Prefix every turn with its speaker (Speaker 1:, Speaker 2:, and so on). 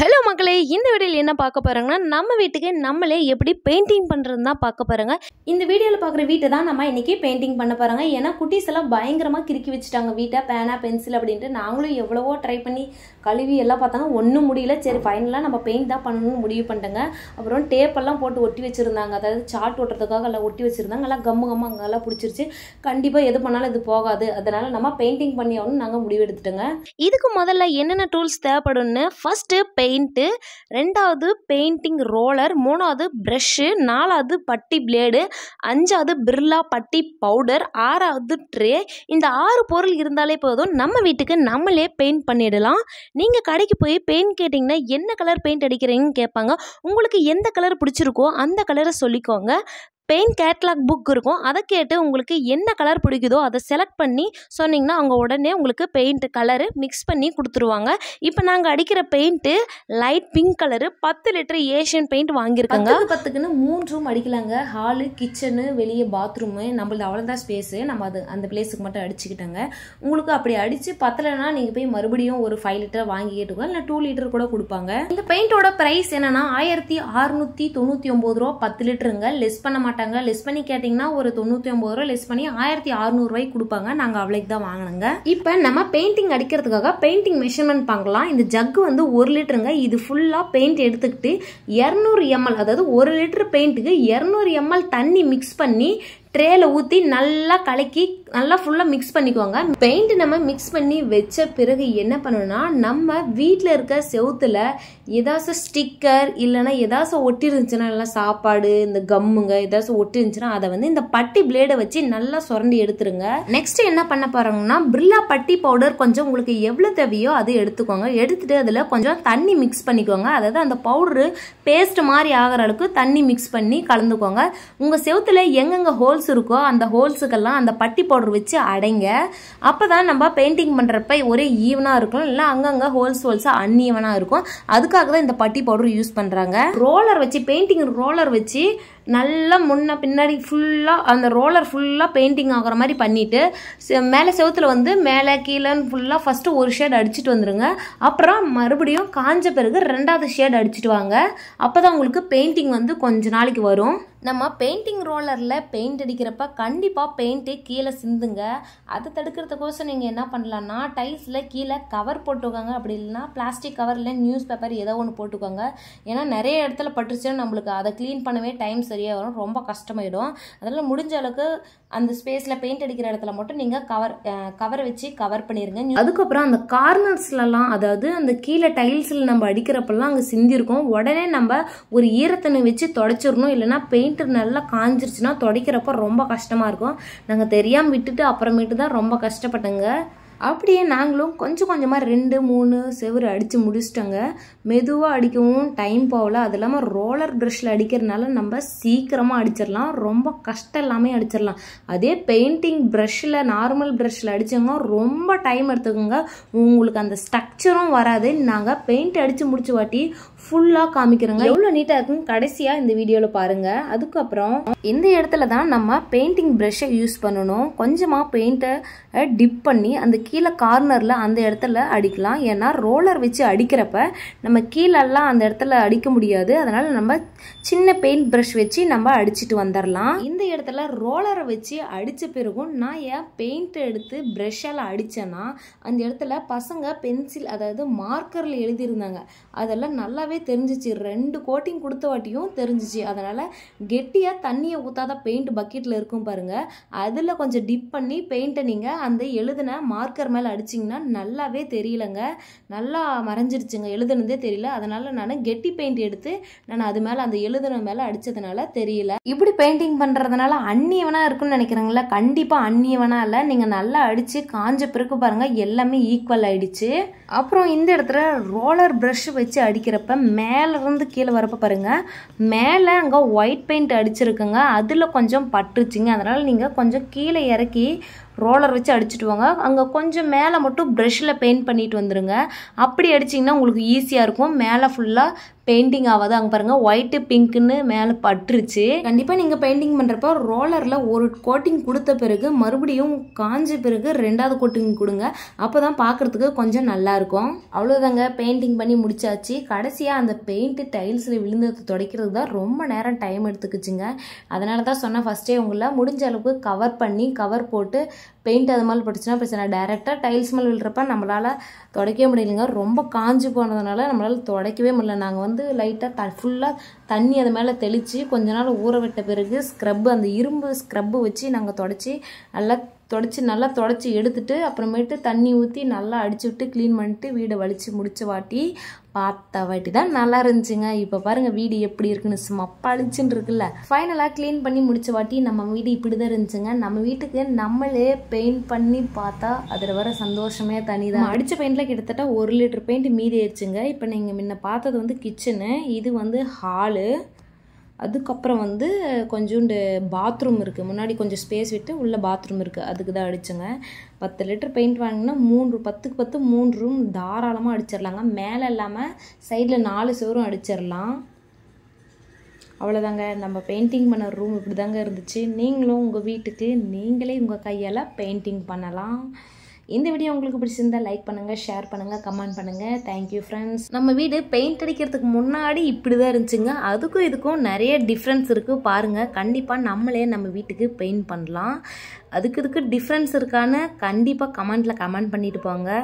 Speaker 1: hello மக்களே இந்த வீடியோவில் என்ன பார்க்க போகிறாங்கன்னா நம்ம வீட்டுக்கு நம்மளே எப்படி பெயிண்டிங் பண்ணுறது தான் பார்க்க போகிறாங்க இந்த வீடியோவில் பார்க்குற வீட்டை தான் நம்ம இன்றைக்கி பெயிண்டிங் பண்ண போகிறாங்க ஏன்னா குட்டீஸ் எல்லாம் பயங்கரமாக கிறுக்கி வச்சுட்டாங்க வீட்டை பேனா பென்சில் அப்படின்ட்டு நாங்களும் எவ்வளவோ ட்ரை பண்ணி கழுவி எல்லாம் பார்த்தாங்க ஒன்றும் முடியல சரி ஃபைனலாக நம்ம பெயிண்ட் தான் பண்ணணும்னு முடிவு பண்ணிட்டேங்க அப்புறம் டேப்பெல்லாம் போட்டு ஒட்டி வச்சுருந்தாங்க அதாவது சாட் ஓட்டுறதுக்காக எல்லாம் ஒட்டி வச்சுருந்தாங்க எல்லாம் கம்மு கம்மு அங்கெல்லாம் பிடிச்சிருச்சு கண்டிப்பாக எது பண்ணாலும் இது போகாது அதனால் நம்ம பெயிண்டிங் பண்ணி ஆகணும்னு நாங்கள் முடிவு எடுத்துட்டோங்க இதுக்கு முதல்ல என்னென்ன டூல்ஸ் தேவைப்படும்னு ஃபஸ்ட்டு பெயிண்ட்டு ரெண்டாவது பெயிண்டிங் ரோலர் மூணாவது ப்ரெஷ்ஷு நாலாவது பட்டி பிளேடு அஞ்சாவது பிர்லா பட்டி பவுடர் ஆறாவது ட்ரே இந்த ஆறு பொருள் இருந்தாலே போதும் நம்ம வீட்டுக்கு நம்மளே பெயிண்ட் பண்ணிடலாம் நீங்கள் கடைக்கு போய் பெயிண்ட் கேட்டிங்கன்னா என்ன கலர் பெயிண்ட் அடிக்கிறீங்கன்னு கேட்பாங்க உங்களுக்கு எந்த கலர் பிடிச்சிருக்கோ அந்த கலரை சொல்லிக்கோங்க பெயிண்ட் கேட்லாக் புக் இருக்கும் அதை கேட்டு உங்களுக்கு என்ன கலர் பிடிக்குதோ அதை செலக்ட் பண்ணி சொன்னிங்கன்னா அவங்க உடனே உங்களுக்கு பெயிண்ட் கலரு மிக்ஸ் பண்ணி கொடுத்துருவாங்க இப்போ நாங்கள் அடிக்கிற பெயிண்ட்டு லைட் பிங்க் கலரு பத்து லிட்டர் ஏஷியன் பெயிண்ட் வாங்கியிருக்காங்க பத்துக்குன்னு மூணு ரூம் அடிக்கலாங்க ஹாலு கிச்சனு வெளியே பாத்ரூமு நம்மளது அவ்வளோதான் ஸ்பேஸு நம்ம அது அந்த பிளேஸுக்கு மட்டும் அடிச்சுக்கிட்டாங்க உங்களுக்கு அப்படி அடித்து பத்தலைன்னா நீங்கள் போய் மறுபடியும் ஒரு ஃபைவ் லிட்டர் கேட்டுக்கோ இல்லை டூ லிட்டர் கூட கொடுப்பாங்க இந்த பெயிண்ட்டோட ப்ரைஸ் என்னன்னா ஆயிரத்தி அறுநூத்தி தொண்ணூற்றி ஒம்பது ரூபா பத்து லிட்டருங்க லெஸ் பண்ண மாட்டாங்க மாட்டாங்க லெஸ் பண்ணி கேட்டிங்கன்னா ஒரு தொண்ணூற்றி ஒம்பது ரூபாய் லெஸ் பண்ணி ஆயிரத்தி அறுநூறுவாய்க்கு கொடுப்பாங்க நாங்கள் அவளுக்கு தான் வாங்கினோங்க இப்போ நம்ம பெயிண்டிங் அடிக்கிறதுக்காக பெயிண்டிங் மெஷர்மெண்ட் பாக்கலாம் இந்த ஜக்கு வந்து ஒரு லிட்டருங்க இது ஃபுல்லாக பெயிண்ட் எடுத்துக்கிட்டு இரநூறு எம்எல் அதாவது ஒரு லிட்டர் பெயிண்ட்டுக்கு இரநூறு எம்எல் தண்ணி மிக்ஸ் பண்ணி ட்ரேல ஊற்றி நல்லா கலக்கி நல்லா ஃபுல்லாக மிக்ஸ் பண்ணிக்கோங்க பெயிண்ட் நம்ம மிக்ஸ் பண்ணி வச்ச பிறகு என்ன பண்ணணும்னா நம்ம வீட்டில் இருக்க செவுத்தில் ஏதாச்சும் ஸ்டிக்கர் இல்லைனா ஏதாச்சும் ஒட்டி இருந்துச்சுன்னா இல்லை சாப்பாடு இந்த கம்முங்க ஏதாச்சும் ஒட்டி இருந்துச்சுன்னா அதை வந்து இந்த பட்டி பிளேடை வச்சு நல்லா சுரண்டி எடுத்துருங்க நெக்ஸ்ட் என்ன பண்ண போகிறோங்கன்னா பிர்லா பட்டி பவுடர் கொஞ்சம் உங்களுக்கு எவ்வளோ தேவையோ அது எடுத்துக்கோங்க எடுத்துட்டு அதில் கொஞ்சம் தண்ணி மிக்ஸ் பண்ணிக்கோங்க அதாவது அந்த பவுடரு பேஸ்ட் மாதிரி ஆகிற அளவுக்கு தண்ணி மிக்ஸ் பண்ணி கலந்துக்கோங்க உங்கள் செவுத்தில் எங்கெங்கே ஹோல்ஸ் இருக்கோ அந்த ஹோல்ஸுக்கெல்லாம் அந்த பட்டி பவுடர் பவுடர் வச்சு அடைங்க அப்போ தான் நம்ம பெயிண்டிங் பண்ணுறப்ப ஒரே ஈவனாக இருக்கணும் இல்லை அங்கங்கே ஹோல்ஸ் ஹோல்ஸாக அன்ஈவனாக இருக்கும் அதுக்காக தான் இந்த பட்டி பவுடர் யூஸ் பண்ணுறாங்க ரோலர் வச்சு பெயிண்டிங் ரோலர் வச்சு நல்லா முன்ன பின்னாடி ஃபுல்லாக அந்த ரோலர் ஃபுல்லாக பெயிண்டிங் ஆகிற மாதிரி பண்ணிவிட்டு மேலே செவத்தில் வந்து மேலே கீழேன்னு ஃபுல்லாக ஃபஸ்ட்டு ஒரு ஷேட் அடிச்சுட்டு வந்துடுங்க அப்புறம் மறுபடியும் காஞ்ச பிறகு ரெண்டாவது ஷேட் அடிச்சுட்டு வாங்க அப்போ தான் உங்களுக்கு பெயிண்டிங் வந்து கொஞ்ச நாளைக்கு வரும் நம்ம பெயிண்டிங் ரோலரில் பெயிண்ட் அடிக்கிறப்ப கண்டிப்பாக பெயிண்ட்டே கீழே சிந்துங்க அதை தடுக்கிறதுக்கோசம் நீங்கள் என்ன பண்ணலான்னா டைல்ஸில் கீழே கவர் போட்டுக்கோங்க அப்படி இல்லைன்னா பிளாஸ்டிக் இல்லை நியூஸ் பேப்பர் ஏதோ ஒன்று போட்டுக்கோங்க ஏன்னா நிறைய இடத்துல பட்டுருச்சுன்னா நம்மளுக்கு அதை க்ளீன் பண்ணவே டைம்ஸ் சரியாக வரும் ரொம்ப கஷ்டமாயிடும் அதனால் முடிஞ்ச அளவுக்கு அந்த ஸ்பேஸில் பெயிண்ட் அடிக்கிற இடத்துல மட்டும் நீங்கள் கவர் கவர் வச்சு கவர் பண்ணிடுங்க அதுக்கப்புறம் அந்த கார்னர்ஸ்லலாம் அதாவது அந்த கீழே டைல்ஸில் நம்ம அடிக்கிறப்பெல்லாம் அங்கே சிந்திருக்கோம் உடனே நம்ம ஒரு ஈரத்தனை வச்சு தொடச்சிடணும் இல்லைனா பெயிண்ட் நல்லா காஞ்சிருச்சுன்னா தொடைக்கிறப்ப ரொம்ப கஷ்டமாக இருக்கும் நாங்கள் தெரியாமல் விட்டுட்டு அப்புறமேட்டு தான் ரொம்ப கஷ்டப்பட்டங்க அப்படியே நாங்களும் கொஞ்சம் கொஞ்சமாக ரெண்டு மூணு செவரு அடித்து முடிச்சிட்டோங்க மெதுவாக அடிக்கவும் டைம் போகல அது இல்லாமல் ரோலர் ப்ரெஷ்ஷில் அடிக்கிறதுனால நம்ம சீக்கிரமாக அடிச்சிடலாம் ரொம்ப கஷ்டம் இல்லாமல் அடிச்சிடலாம் அதே பெயிண்டிங் ப்ரெஷ்ஷில் நார்மல் ப்ரெஷ்ஷில் அடித்தவங்க ரொம்ப டைம் எடுத்துக்கோங்க உங்களுக்கு அந்த ஸ்ட்ரக்சரும் வராது நாங்கள் பெயிண்ட் அடித்து முடிச்சு வாட்டி ஃபுல்லாக காமிக்கிறோங்க எவ்வளோ நீட்டாக இருக்குன்னு கடைசியாக இந்த வீடியோவில் பாருங்கள் அதுக்கப்புறம் இந்த இடத்துல தான் நம்ம பெயிண்டிங் ப்ரெஷ்ஷை யூஸ் பண்ணணும் கொஞ்சமாக பெயிண்ட்டை டிப் பண்ணி அந்த கீழே கார்னரில் அந்த இடத்துல அடிக்கலாம் ஏன்னா ரோலர் வச்சு அடிக்கிறப்ப நம்ம கீழெல்லாம் அந்த இடத்துல அடிக்க முடியாது அதனால் நம்ம சின்ன பெயிண்ட் ப்ரஷ் வச்சு நம்ம அடிச்சுட்டு வந்துடலாம் இந்த இடத்துல ரோலரை வச்சு அடித்த பிறகும் நான் ஏன் பெயிண்ட்டை எடுத்து ப்ரெஷ்ஷால் அடித்தேன்னா அந்த இடத்துல பசங்க பென்சில் அதாவது மார்க்கரில் எழுதியிருந்தாங்க அதெல்லாம் நல்லாவே நல்லாவே தெரிஞ்சிச்சு ரெண்டு கோட்டிங் கொடுத்த வாட்டியும் தெரிஞ்சிச்சு அதனால் கெட்டியாக தண்ணியை ஊற்றாத பெயிண்ட் பக்கெட்டில் இருக்கும் பாருங்கள் அதில் கொஞ்சம் டிப் பண்ணி பெயிண்ட்டை நீங்கள் அந்த எழுதின மார்க்கர் மேலே அடிச்சிங்கன்னா நல்லாவே தெரியலங்க நல்லா மறைஞ்சிருச்சுங்க எழுதுனதே தெரியல அதனால் நான் கெட்டி பெயிண்ட் எடுத்து நான் அது மேலே அந்த எழுதுன மேலே அடித்ததுனால தெரியல இப்படி பெயிண்டிங் பண்ணுறதுனால அந்நியவனாக இருக்குன்னு நினைக்கிறாங்களா கண்டிப்பாக அந்நியவனாக இல்லை நீங்கள் நல்லா அடித்து காஞ்ச பிறகு பாருங்கள் எல்லாமே ஈக்குவல் ஆகிடுச்சு அப்புறம் இந்த இடத்துல ரோலர் ப்ரஷ் வச்சு அடிக்கிறப்ப மேலேருந்து கீழே வரப்போ பாருங்கள் மேலே அங்கே ஒயிட் பெயிண்ட் அடிச்சிருக்குங்க அதில் கொஞ்சம் பட்டுச்சுங்க அதனால் நீங்கள் கொஞ்சம் கீழே இறக்கி ரோலர் வச்சு அடிச்சுட்டு வாங்க அங்கே கொஞ்சம் மேலே மட்டும் ப்ரெஷ்ஷில் பெயிண்ட் பண்ணிட்டு வந்துடுங்க அப்படி அடிச்சிங்கன்னா உங்களுக்கு ஈஸியாக இருக்கும் மேலே ஃபுல்லாக பெயிண்டிங் ஆகாது அங்கே பாருங்கள் ஒயிட்டு பிங்க்குன்னு மேலே பட்டுருச்சு கண்டிப்பாக நீங்கள் பெயிண்டிங் பண்ணுறப்போ ரோலரில் ஒரு கோட்டிங் கொடுத்த பிறகு மறுபடியும் காஞ்ச பிறகு ரெண்டாவது கோட்டிங் கொடுங்க அப்போ தான் பார்க்குறதுக்கு கொஞ்சம் நல்லாயிருக்கும் அவ்வளோதாங்க பெயிண்டிங் பண்ணி முடிச்சாச்சு கடைசியாக அந்த பெயிண்ட்டு டைல்ஸில் விழுந்தது துடைக்கிறது தான் ரொம்ப நேரம் டைம் எடுத்துக்குச்சுங்க அதனால தான் சொன்னால் ஃபஸ்ட்டே உங்களை முடிஞ்ச அளவுக்கு கவர் பண்ணி கவர் போட்டு பெயிண்ட் அது மாதிரி பட்டுச்சுன்னா பிரச்சனை டேரெக்டாக டைல்ஸ் மேலே விழுறப்ப நம்மளால் துடைக்கவே முடியலைங்க ரொம்ப காஞ்சி போனதுனால நம்மளால் துடைக்கவே முடியல நாங்கள் வந்து லைட்டாக த ஃபுல்லாக தண்ணி அது மேலே தெளித்து கொஞ்ச நாள் ஊற விட்ட பிறகு ஸ்க்ரப்பு அந்த இரும்பு ஸ்க்ரப்பு வச்சு நாங்கள் தொடச்சி நல்லா தொடச்சி நல்லா தொடச்சி எடுத்துட்டு அப்புறமேட்டு தண்ணி ஊற்றி நல்லா அடிச்சு விட்டு க்ளீன் பண்ணிட்டு வீடை வலிச்சு முடிச்ச வாட்டி பார்த்த வாட்டி தான் நல்லா இருந்துச்சுங்க இப்போ பாருங்கள் வீடு எப்படி இருக்குன்னு சும்மா பளிச்சுன்னு இருக்குல்ல ஃபைனலாக க்ளீன் பண்ணி முடிச்ச வாட்டி நம்ம வீடு இப்படி தான் இருந்துச்சுங்க நம்ம வீட்டுக்கு நம்மளே பெயிண்ட் பண்ணி பார்த்தா அதில் வர சந்தோஷமே தனி தான் அடித்த பெயிண்டில் கிட்டத்தட்ட ஒரு லிட்டர் பெயிண்ட் மீதி ஆயிடுச்சுங்க இப்போ நீங்கள் முன்ன பார்த்தது வந்து கிச்சனு இது வந்து ஹாலு அதுக்கப்புறம் வந்து கொஞ்சோண்டு பாத்ரூம் இருக்குது முன்னாடி கொஞ்சம் ஸ்பேஸ் விட்டு உள்ளே பாத்ரூம் இருக்குது அதுக்கு தான் அடித்தோங்க பத்து லிட்டர் பெயிண்ட் வாங்கினா மூன்று பத்துக்கு பத்து மூணு ரூம் தாராளமாக அடிச்சிடலாங்க மேலே இல்லாமல் சைடில் நாலு சுவரும் அடிச்சிடலாம் அவ்வளோதாங்க நம்ம பெயிண்டிங் பண்ண ரூம் இப்படி தாங்க இருந்துச்சு நீங்களும் உங்கள் வீட்டுக்கு நீங்களே உங்கள் கையால் பெயிண்டிங் பண்ணலாம் இந்த வீடியோ உங்களுக்கு பிடிச்சிருந்தா லைக் பண்ணுங்கள் ஷேர் பண்ணுங்க கமெண்ட் பண்ணுங்கள் தேங்க்யூ ஃப்ரெண்ட்ஸ் நம்ம வீடு பெயிண்ட் அடிக்கிறதுக்கு முன்னாடி இப்படி தான் இருந்துச்சுங்க அதுக்கும் இதுக்கும் நிறைய டிஃப்ரென்ஸ் இருக்கு பாருங்கள் கண்டிப்பாக நம்மளே நம்ம வீட்டுக்கு பெயிண்ட் பண்ணலாம் அதுக்கு இதுக்கு டிஃப்ரென்ஸ் இருக்கான்னு கண்டிப்பாக கமெண்ட்டில் கமெண்ட் பண்ணிட்டு போங்க